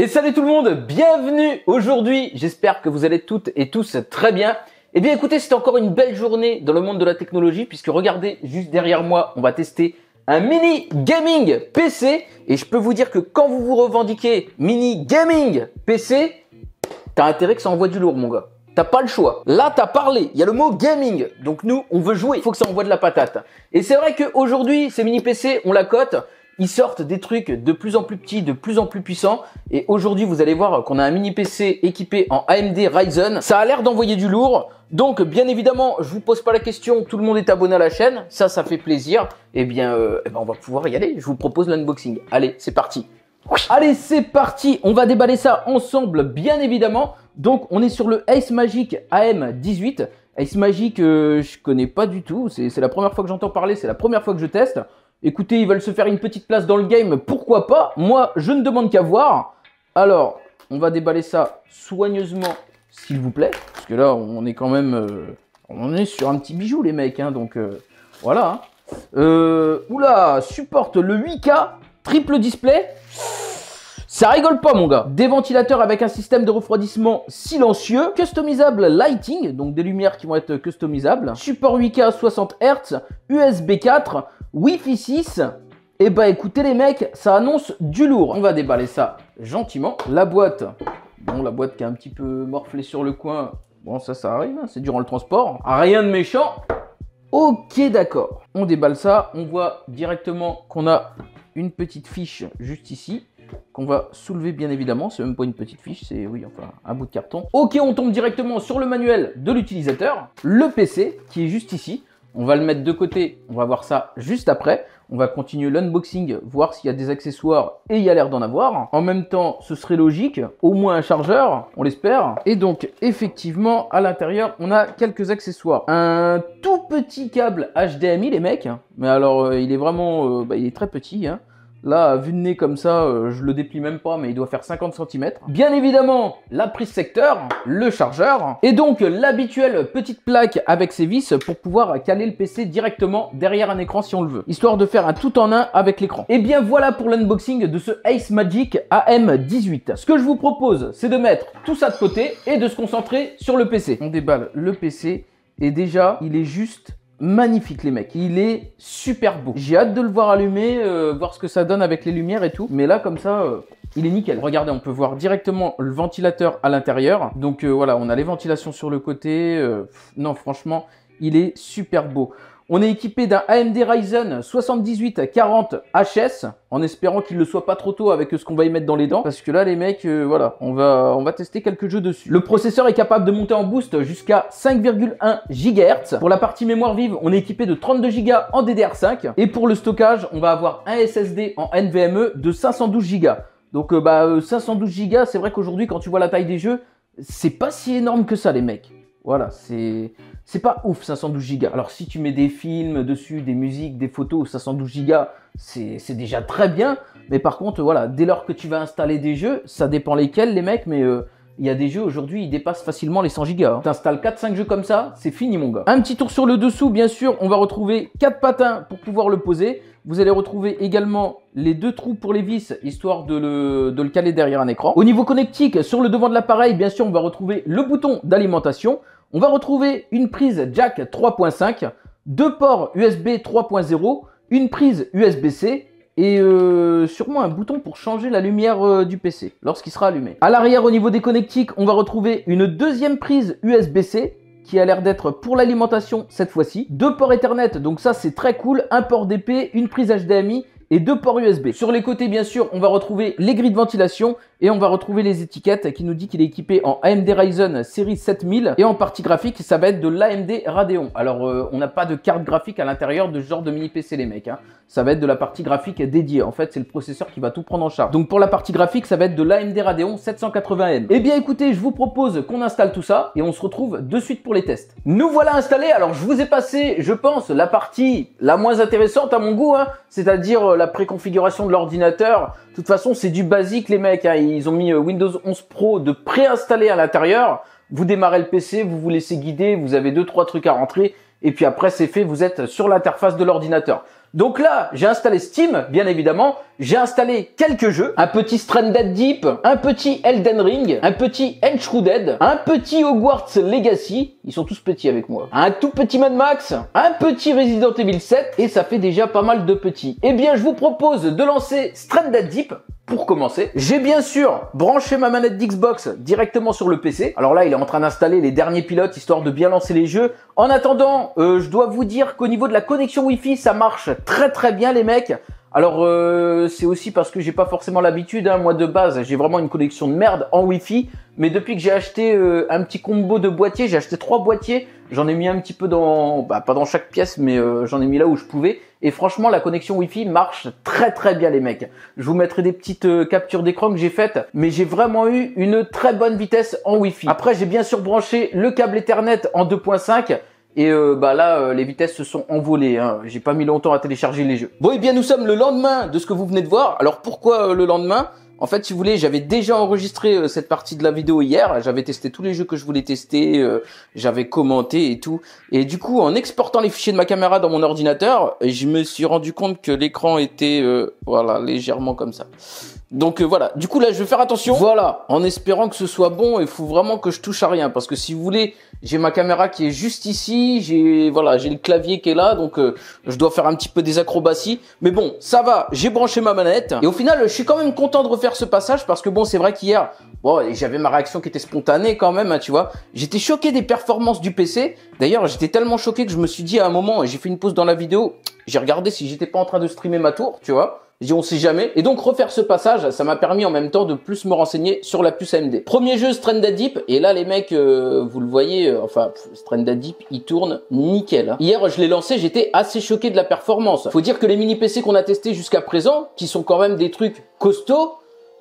Et salut tout le monde, bienvenue aujourd'hui, j'espère que vous allez toutes et tous très bien. Eh bien écoutez, c'est encore une belle journée dans le monde de la technologie puisque regardez juste derrière moi, on va tester un mini gaming PC et je peux vous dire que quand vous vous revendiquez mini gaming PC, t'as intérêt que ça envoie du lourd mon gars. T'as pas le choix. Là, t'as parlé. Il y a le mot gaming. Donc nous, on veut jouer. il Faut que ça envoie de la patate. Et c'est vrai qu'aujourd'hui, ces mini PC, on la cote. Ils sortent des trucs de plus en plus petits, de plus en plus puissants. Et aujourd'hui, vous allez voir qu'on a un mini PC équipé en AMD Ryzen. Ça a l'air d'envoyer du lourd. Donc, bien évidemment, je vous pose pas la question, tout le monde est abonné à la chaîne. Ça, ça fait plaisir. Eh bien, euh, eh ben, on va pouvoir y aller. Je vous propose l'unboxing. Allez, c'est parti. Allez, c'est parti. On va déballer ça ensemble, bien évidemment. Donc, on est sur le Ace Magic AM18. Ace Magic, euh, je connais pas du tout. C'est la première fois que j'entends parler, c'est la première fois que je teste. Écoutez, ils veulent se faire une petite place dans le game, pourquoi pas Moi, je ne demande qu'à voir. Alors, on va déballer ça soigneusement, s'il vous plaît. Parce que là, on est quand même... Euh, on est sur un petit bijou, les mecs, hein, donc euh, voilà. Hein. Euh, oula, supporte le 8K, triple display. Ça rigole pas, mon gars. Des ventilateurs avec un système de refroidissement silencieux. Customisable lighting, donc des lumières qui vont être customisables. Support 8K 60 Hz, USB 4. Wi-Fi 6, et bah écoutez les mecs, ça annonce du lourd. On va déballer ça gentiment. La boîte, bon la boîte qui est un petit peu morflée sur le coin, bon ça ça arrive, hein, c'est durant le transport. Rien de méchant. Ok d'accord. On déballe ça, on voit directement qu'on a une petite fiche juste ici qu'on va soulever bien évidemment, c'est même pas une petite fiche, c'est oui enfin un bout de carton. Ok on tombe directement sur le manuel de l'utilisateur, le PC qui est juste ici, on va le mettre de côté, on va voir ça juste après. On va continuer l'unboxing, voir s'il y a des accessoires et il y a l'air d'en avoir. En même temps, ce serait logique, au moins un chargeur, on l'espère. Et donc, effectivement, à l'intérieur, on a quelques accessoires. Un tout petit câble HDMI, les mecs. Mais alors, euh, il est vraiment... Euh, bah, il est très petit, hein. Là, vu de nez comme ça, euh, je le déplie même pas, mais il doit faire 50 cm. Bien évidemment, la prise secteur, le chargeur, et donc l'habituelle petite plaque avec ses vis pour pouvoir caler le PC directement derrière un écran si on le veut, histoire de faire un tout en un avec l'écran. Et eh bien voilà pour l'unboxing de ce Ace Magic AM18. Ce que je vous propose, c'est de mettre tout ça de côté et de se concentrer sur le PC. On déballe le PC, et déjà, il est juste magnifique les mecs, il est super beau. J'ai hâte de le voir allumer, euh, voir ce que ça donne avec les lumières et tout. Mais là comme ça, euh, il est nickel. Regardez, on peut voir directement le ventilateur à l'intérieur. Donc euh, voilà, on a les ventilations sur le côté. non franchement, il est super beau. On est équipé d'un AMD Ryzen 7840 HS, en espérant qu'il ne le soit pas trop tôt avec ce qu'on va y mettre dans les dents, parce que là les mecs, euh, voilà, on va, on va tester quelques jeux dessus. Le processeur est capable de monter en boost jusqu'à 5,1 GHz. Pour la partie mémoire vive, on est équipé de 32 Go en DDR5, et pour le stockage, on va avoir un SSD en NVMe de 512 Go. Donc euh, bah, 512 euh, Go, c'est vrai qu'aujourd'hui, quand tu vois la taille des jeux, c'est pas si énorme que ça les mecs. Voilà, c'est c'est pas ouf 512 go Alors si tu mets des films dessus, des musiques, des photos, 512 go c'est déjà très bien. Mais par contre, voilà, dès lors que tu vas installer des jeux, ça dépend lesquels les mecs, mais euh, il y a des jeux aujourd'hui, ils dépassent facilement les 100 go Tu T'installes 4-5 jeux comme ça, c'est fini mon gars. Un petit tour sur le dessous, bien sûr, on va retrouver 4 patins pour pouvoir le poser. Vous allez retrouver également les deux trous pour les vis, histoire de de le caler derrière un écran. Au niveau connectique, sur le devant de l'appareil, bien sûr, on va retrouver le bouton d'alimentation on va retrouver une prise jack 3.5, deux ports USB 3.0, une prise USB-C et euh, sûrement un bouton pour changer la lumière euh, du PC lorsqu'il sera allumé. À l'arrière, au niveau des connectiques, on va retrouver une deuxième prise USB-C qui a l'air d'être pour l'alimentation cette fois-ci. Deux ports Ethernet, donc ça c'est très cool. Un port DP, une prise HDMI et deux ports USB. Sur les côtés, bien sûr, on va retrouver les grilles de ventilation et on va retrouver les étiquettes qui nous dit qu'il est équipé en AMD Ryzen série 7000 et en partie graphique, ça va être de l'AMD Radeon. Alors, euh, on n'a pas de carte graphique à l'intérieur de ce genre de mini PC, les mecs. Hein. Ça va être de la partie graphique dédiée. En fait, c'est le processeur qui va tout prendre en charge. Donc, pour la partie graphique, ça va être de l'AMD Radeon 780M. Eh bien, écoutez, je vous propose qu'on installe tout ça et on se retrouve de suite pour les tests. Nous voilà installés. Alors, je vous ai passé, je pense, la partie la moins intéressante à mon goût, hein. c'est-à-dire euh, la préconfiguration de l'ordinateur. De toute façon, c'est du basique, les mecs. Hein ils ont mis euh, Windows 11 Pro de préinstallé à l'intérieur. Vous démarrez le PC, vous vous laissez guider, vous avez deux trois trucs à rentrer et puis après c'est fait, vous êtes sur l'interface de l'ordinateur. Donc là, j'ai installé Steam, bien évidemment. J'ai installé quelques jeux. Un petit Stranded Deep, un petit Elden Ring, un petit Enshrouded, un petit Hogwarts Legacy. Ils sont tous petits avec moi. Un tout petit Mad Max, un petit Resident Evil 7. Et ça fait déjà pas mal de petits. Eh bien, je vous propose de lancer Stranded Deep pour commencer. J'ai bien sûr branché ma manette d'Xbox directement sur le PC. Alors là, il est en train d'installer les derniers pilotes histoire de bien lancer les jeux. En attendant, euh, je dois vous dire qu'au niveau de la connexion Wi-Fi, ça marche très très bien les mecs. Alors euh, c'est aussi parce que j'ai pas forcément l'habitude, hein. moi de base j'ai vraiment une connexion de merde en wifi, mais depuis que j'ai acheté euh, un petit combo de boîtiers, j'ai acheté trois boîtiers, j'en ai mis un petit peu dans, bah pas dans chaque pièce, mais euh, j'en ai mis là où je pouvais, et franchement la connexion wifi marche très très bien les mecs. Je vous mettrai des petites captures d'écran que j'ai faites, mais j'ai vraiment eu une très bonne vitesse en wifi. Après j'ai bien sûr branché le câble Ethernet en 2.5, et euh, bah là, euh, les vitesses se sont envolées. Hein. J'ai pas mis longtemps à télécharger les jeux. Bon, et eh bien nous sommes le lendemain de ce que vous venez de voir. Alors pourquoi euh, le lendemain en fait, si vous voulez, j'avais déjà enregistré cette partie de la vidéo hier. J'avais testé tous les jeux que je voulais tester. j'avais commenté et tout. Et du coup, en exportant les fichiers de ma caméra dans mon ordinateur, je me suis rendu compte que l'écran était, voilà, légèrement comme ça. Donc euh, voilà, du coup là je vais faire attention. Voilà, en espérant que ce soit bon, il faut vraiment que je touche à rien parce que si vous voulez, j'ai ma caméra qui est juste ici, j'ai voilà, j'ai le clavier qui est là donc euh, je dois faire un petit peu des acrobaties, mais bon, ça va, j'ai branché ma manette et au final, je suis quand même content de refaire ce passage parce que bon, c'est vrai qu'hier, bon, j'avais ma réaction qui était spontanée quand même, hein, tu vois. J'étais choqué des performances du PC. D'ailleurs, j'étais tellement choqué que je me suis dit à un moment, j'ai fait une pause dans la vidéo, j'ai regardé si j'étais pas en train de streamer ma tour, tu vois. Je ne on sait jamais. Et donc refaire ce passage, ça m'a permis en même temps de plus me renseigner sur la puce AMD. Premier jeu strand Deep, et là les mecs, euh, vous le voyez, euh, enfin Strand Deep, il tourne nickel. Hein. Hier je l'ai lancé, j'étais assez choqué de la performance. Faut dire que les mini PC qu'on a testés jusqu'à présent, qui sont quand même des trucs costauds,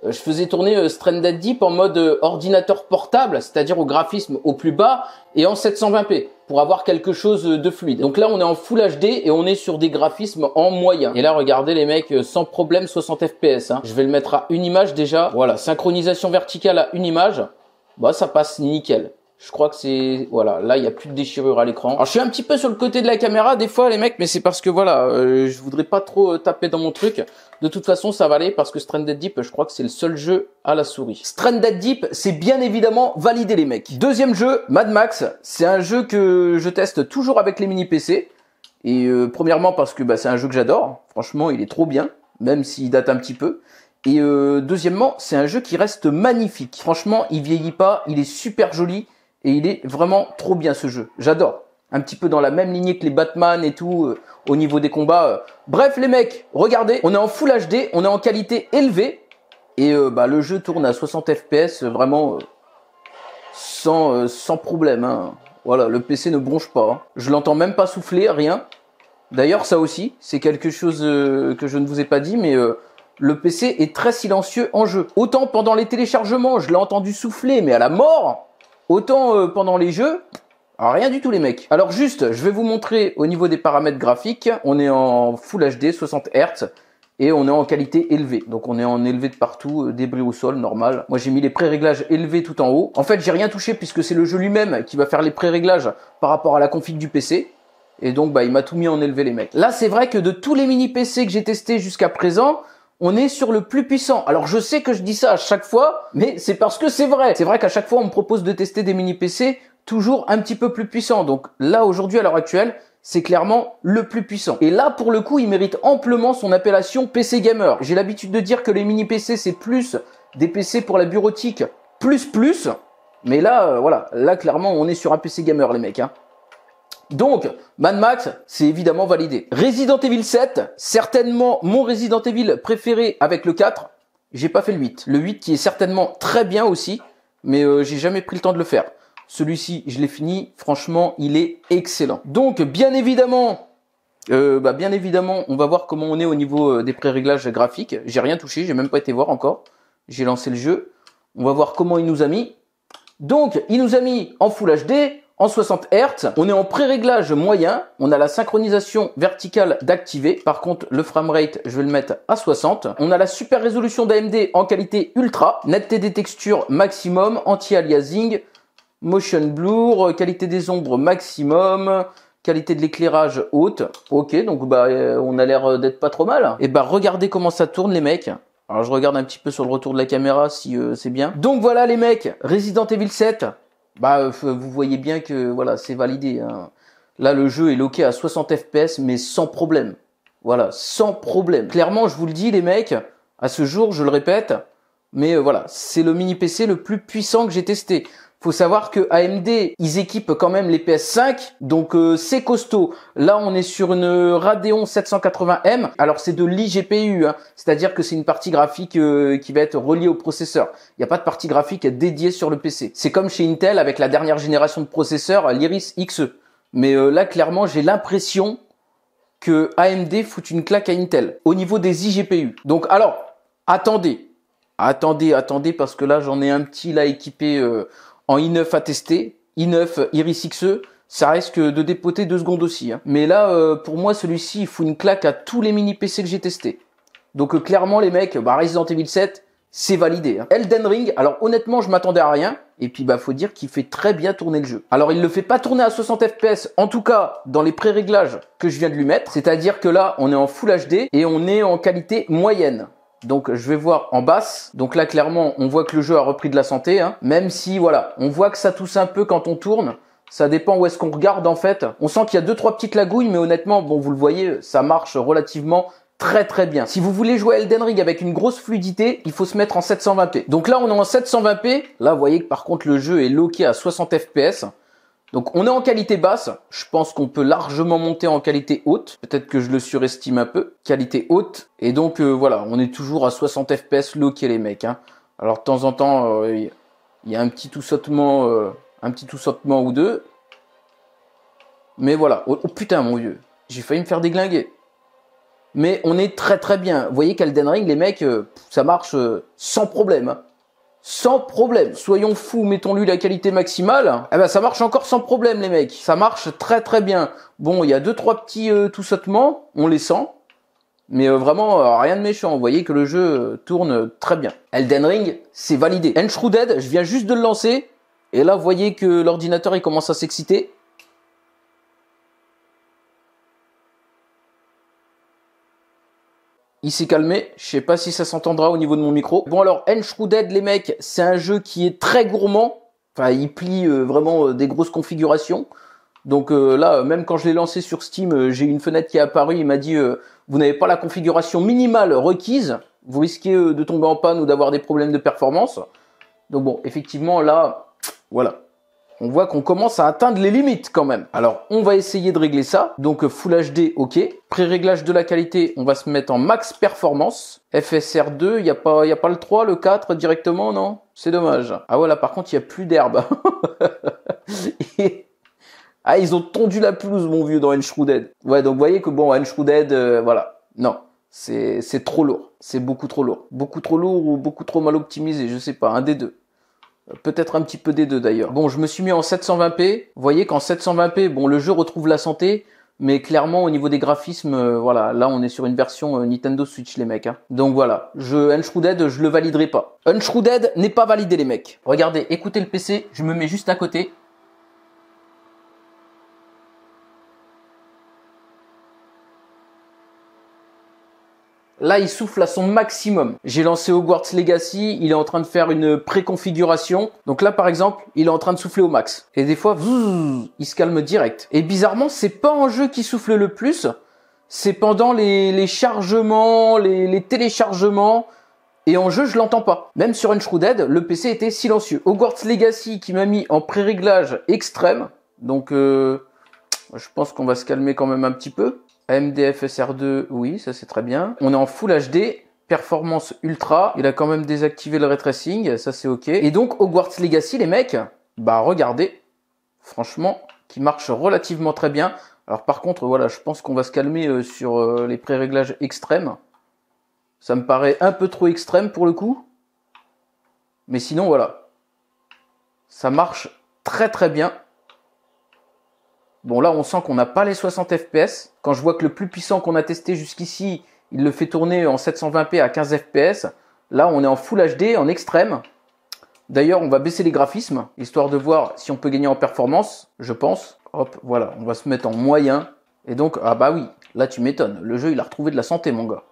euh, je faisais tourner euh, Stranded Deep en mode euh, ordinateur portable, c'est-à-dire au graphisme au plus bas et en 720p pour avoir quelque chose de fluide. Donc là, on est en Full HD et on est sur des graphismes en moyen. Et là, regardez les mecs, sans problème, 60 fps. Hein. Je vais le mettre à une image déjà. Voilà, synchronisation verticale à une image. Bah, ça passe nickel. Je crois que c'est voilà, là il y a plus de déchirure à l'écran. Alors je suis un petit peu sur le côté de la caméra des fois les mecs, mais c'est parce que voilà, je voudrais pas trop taper dans mon truc. De toute façon, ça va aller parce que Stranded Deep, je crois que c'est le seul jeu à la souris. Stranded Deep, c'est bien évidemment validé les mecs. Deuxième jeu, Mad Max, c'est un jeu que je teste toujours avec les mini PC. Et euh, premièrement parce que bah, c'est un jeu que j'adore. Franchement, il est trop bien, même s'il date un petit peu. Et euh, deuxièmement, c'est un jeu qui reste magnifique. Franchement, il vieillit pas, il est super joli et il est vraiment trop bien ce jeu. J'adore un petit peu dans la même lignée que les Batman et tout euh, au niveau des combats. Euh. Bref les mecs, regardez, on est en Full HD, on est en qualité élevée et euh, bah, le jeu tourne à 60 FPS vraiment sans, sans problème. Hein. Voilà, le PC ne bronche pas. Hein. Je l'entends même pas souffler, rien. D'ailleurs ça aussi, c'est quelque chose que je ne vous ai pas dit, mais le PC est très silencieux en jeu. Autant pendant les téléchargements, je l'ai entendu souffler, mais à la mort, autant pendant les jeux, ah, rien du tout les mecs. Alors juste, je vais vous montrer au niveau des paramètres graphiques, on est en Full HD 60 Hz et on est en qualité élevée. Donc on est en élevé de partout, euh, débris au sol, normal. Moi j'ai mis les pré-réglages élevés tout en haut. En fait j'ai rien touché puisque c'est le jeu lui-même qui va faire les pré-réglages par rapport à la config du PC. Et donc bah il m'a tout mis en élevé les mecs. Là c'est vrai que de tous les mini PC que j'ai testé jusqu'à présent, on est sur le plus puissant. Alors je sais que je dis ça à chaque fois, mais c'est parce que c'est vrai. C'est vrai qu'à chaque fois on me propose de tester des mini PC toujours un petit peu plus puissant. Donc là, aujourd'hui, à l'heure actuelle, c'est clairement le plus puissant. Et là, pour le coup, il mérite amplement son appellation PC Gamer. J'ai l'habitude de dire que les mini PC, c'est plus des PC pour la bureautique, plus plus. Mais là, euh, voilà, là, clairement, on est sur un PC Gamer, les mecs. Hein. Donc, Mad Max, c'est évidemment validé. Resident Evil 7, certainement mon Resident Evil préféré avec le 4. J'ai pas fait le 8. Le 8 qui est certainement très bien aussi, mais euh, j'ai jamais pris le temps de le faire. Celui-ci, je l'ai fini. Franchement, il est excellent. Donc, bien évidemment, euh, bah, bien évidemment, on va voir comment on est au niveau euh, des pré-réglages graphiques. J'ai rien touché, j'ai même pas été voir encore. J'ai lancé le jeu. On va voir comment il nous a mis. Donc, il nous a mis en Full HD, en 60 Hz. On est en pré-réglage moyen. On a la synchronisation verticale d'activer. Par contre, le frame rate, je vais le mettre à 60. On a la super résolution d'AMD en qualité ultra. Netteté des textures maximum, anti-aliasing, Motion blur, euh, qualité des ombres maximum, qualité de l'éclairage haute. Ok, donc bah euh, on a l'air euh, d'être pas trop mal. Et eh bah regardez comment ça tourne les mecs. Alors je regarde un petit peu sur le retour de la caméra si c'est bien. Donc voilà les mecs, Resident Evil 7. Bah vous voyez bien que voilà, c'est validé. Hein. Là le jeu est loqué à 60 FPS mais sans problème. Voilà, sans problème. Clairement, je vous le dis les mecs, à ce jour, je le répète, mais voilà, c'est le mini PC le plus puissant que j'ai testé. Faut savoir que AMD, ils équipent quand même les PS5, donc euh, c'est costaud. Là, on est sur une euh, Radeon 780M. Alors c'est de l'IGPU, hein. c'est-à-dire que c'est une partie graphique euh, qui va être reliée au processeur. Il n'y a pas de partie graphique dédiée sur le PC. C'est comme chez Intel avec la dernière génération de processeurs, l'Iris XE. Mais là, clairement, j'ai l'impression que AMD fout une claque à Intel au niveau des IGPU. Donc alors, attendez, attendez, attendez, parce que là, j'en ai un petit là équipé en i9 à tester, i9 Iris XE, ça risque de dépoter deux secondes aussi. Hein. Mais là, euh, pour moi, celui-ci, il fout une claque à tous les mini PC que j'ai testés. Donc euh, clairement, les mecs, bah, Resident Evil 7, c'est validé. Hein. Elden Ring, alors honnêtement, je m'attendais à rien. Et puis, bah, faut dire qu'il fait très bien tourner le jeu. Alors, il le fait pas tourner à 60 FPS, en tout cas, dans les pré-réglages que je viens de lui mettre. C'est-à-dire que là, on est en Full HD et on est en qualité moyenne. Donc je vais voir en basse. Donc là clairement on voit que le jeu a repris de la santé. Hein. Même si voilà, on voit que ça tousse un peu quand on tourne. Ça dépend où est-ce qu'on regarde en fait. On sent qu'il y a deux trois petites lagouilles, mais honnêtement, bon vous le voyez, ça marche relativement très très bien. Si vous voulez jouer Elden Ring avec une grosse fluidité, il faut se mettre en 720p. Donc là on est en 720p. Là vous voyez que par contre le jeu est loqué à 60 fps. Donc on est en qualité basse, je pense qu'on peut largement monter en qualité haute, peut-être que je le surestime un peu, qualité haute, et donc euh, voilà, on est toujours à 60 fps low les mecs. Hein. Alors de temps en temps, il euh, y a un petit tout sautement, euh, un petit tout sautement ou deux, mais voilà, oh, oh, putain mon vieux, j'ai failli me faire déglinguer. Mais on est très très bien, vous voyez Den Ring, les mecs, ça marche sans problème. Hein sans problème. Soyons fous, mettons-lui la qualité maximale. Eh ben ça marche encore sans problème les mecs. Ça marche très très bien. Bon, il y a deux trois petits euh, tout sautements, on les sent. Mais euh, vraiment, euh, rien de méchant. Vous voyez que le jeu euh, tourne très bien. Elden Ring, c'est validé. Enshrouded, je viens juste de le lancer. Et là, vous voyez que l'ordinateur, il commence à s'exciter. Il s'est calmé. Je sais pas si ça s'entendra au niveau de mon micro. Bon alors, Dead, les mecs, c'est un jeu qui est très gourmand. Enfin, il plie euh, vraiment euh, des grosses configurations. Donc euh, là, même quand je l'ai lancé sur Steam, j'ai une fenêtre qui est apparue. Il m'a dit vous n'avez pas la configuration minimale requise. Vous risquez de tomber en panne ou d'avoir des problèmes de performance. Donc bon, effectivement, là, voilà on voit qu'on commence à atteindre les limites quand même. Alors, on va essayer de régler ça. Donc, euh, Full HD, ok. Pré-réglage de la qualité, on va se mettre en max performance. FSR2, il n'y a, pas, y a pas le 3, le 4 directement, non C'est dommage. Ah voilà, par contre, il n'y a plus d'herbe. Ah, ils ont tondu la pelouse, mon vieux, dans Enshrouded. Ouais, donc vous voyez que bon, Enshrouded, euh, voilà. Non, c'est trop lourd. C'est beaucoup trop lourd. Beaucoup trop lourd ou beaucoup trop mal optimisé, je sais pas, un des deux. Peut-être un petit peu des deux d'ailleurs. Bon, je me suis mis en 720p. Vous voyez qu'en 720p, bon, le jeu retrouve la santé, mais clairement au niveau des graphismes, euh, voilà, là on est sur une version euh, Nintendo Switch les mecs. Hein. Donc voilà, je Unshrouded, je le validerai pas. Unshrouded n'est pas validé les mecs. Regardez, écoutez le PC, je me mets juste à côté. Là, il souffle à son maximum. J'ai lancé Hogwarts Legacy, il est en train de faire une préconfiguration. Donc là, par exemple, il est en train de souffler au max. Et des fois, il se calme direct. Et bizarrement, c'est pas en jeu qui souffle le plus. C'est pendant les, chargements, les, téléchargements. Et en jeu, je l'entends pas. Même sur Unshrouded, le PC était silencieux. Hogwarts Legacy qui m'a mis en pré-réglage extrême. Donc, euh, je pense qu'on va se calmer quand même un petit peu sr 2 oui, ça c'est très bien. On est en Full HD, performance ultra. Il a quand même désactivé le retracing, ça c'est ok. Et donc Hogwarts Legacy, les mecs, bah regardez, franchement, qui marche relativement très bien. Alors par contre, voilà, je pense qu'on va se calmer euh, sur euh, les pré-réglages extrêmes. Ça me paraît un peu trop extrême pour le coup. Mais sinon, voilà. Ça marche très très bien. Bon là on sent qu'on n'a pas les 60 fps. Quand je vois que le plus puissant qu'on a testé jusqu'ici, il le fait tourner en 720p à 15 fps. Là on est en Full HD, en extrême. D'ailleurs on va baisser les graphismes, histoire de voir si on peut gagner en performance, je pense. Hop, voilà, on va se mettre en moyen. Et donc, ah bah oui, là tu m'étonnes, le jeu il a retrouvé de la santé mon gars.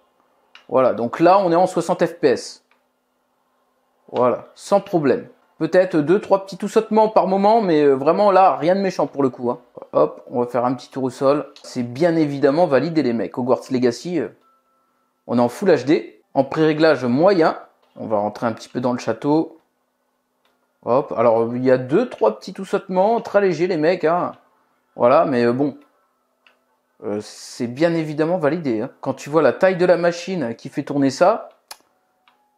Voilà, donc là on est en 60 fps. Voilà, sans problème. Peut-être deux, trois petits tout par moment, mais euh, vraiment là, rien de méchant pour le coup. Hein. Hop, on va faire un petit tour au sol. C'est bien évidemment validé les mecs. Hogwarts Legacy, euh, on est en Full HD, en pré-réglage moyen. On va rentrer un petit peu dans le château. Hop, alors il y a deux, trois petits tout très légers les mecs. Hein. Voilà, mais euh, bon, c'est bien évidemment validé. Hein. Quand tu vois la taille de la machine qui fait tourner ça,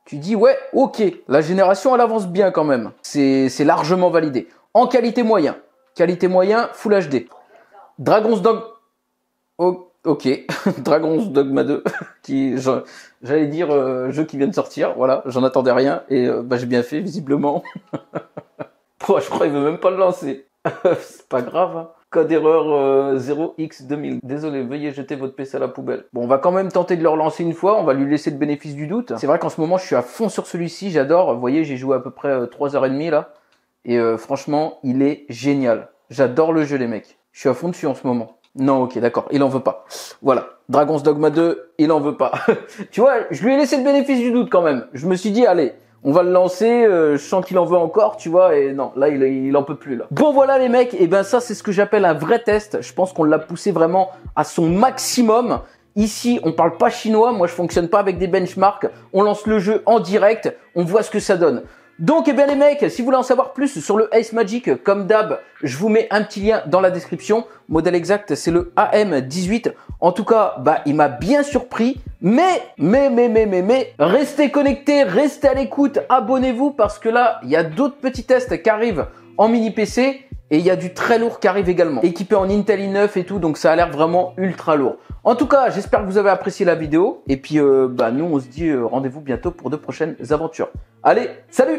tu dis ouais, ok, la génération elle avance bien quand même. C'est largement validé. En qualité moyen, qualité moyen, Full HD. Dragon's Dog. ok, Dragon's Dogma 2, qui j'allais dire euh, jeu qui vient de sortir, voilà, j'en attendais rien et euh, bah, j'ai bien fait visiblement. je crois qu'il veut même pas le lancer. C'est pas grave. Hein. Code erreur 0x2000. Euh, Désolé, veuillez jeter votre PC à la poubelle. Bon, on va quand même tenter de le relancer une fois. On va lui laisser le bénéfice du doute. C'est vrai qu'en ce moment, je suis à fond sur celui-ci. J'adore. Vous voyez, j'ai joué à peu près 3 euh, et demie là. Et euh, franchement, il est génial. J'adore le jeu, les mecs. Je suis à fond dessus en ce moment. Non, ok, d'accord, il en veut pas. Voilà, Dragon's Dogma 2, il en veut pas. tu vois, je lui ai laissé le bénéfice du doute quand même. Je me suis dit, allez, on va le lancer, euh, je sens qu'il en veut encore, tu vois, et non, là, il, il en peut plus, là. Bon, voilà, les mecs, et ben ça, c'est ce que j'appelle un vrai test. Je pense qu'on l'a poussé vraiment à son maximum. Ici, on parle pas chinois, moi, je fonctionne pas avec des benchmarks. On lance le jeu en direct, on voit ce que ça donne. Donc, et eh bien les mecs, si vous voulez en savoir plus sur le Ace Magic, comme d'hab, je vous mets un petit lien dans la description. Modèle exact, c'est le AM18. En tout cas, bah, il m'a bien surpris. Mais, mais, mais, mais, mais, mais, restez connectés, restez à l'écoute, abonnez-vous parce que là, il y a d'autres petits tests qui arrivent en mini PC et il y a du très lourd qui arrive également. Équipé en Intel i9 et tout, donc ça a l'air vraiment ultra lourd. En tout cas, j'espère que vous avez apprécié la vidéo. Et puis, euh, bah, nous, on se dit euh, rendez-vous bientôt pour de prochaines aventures. Allez, salut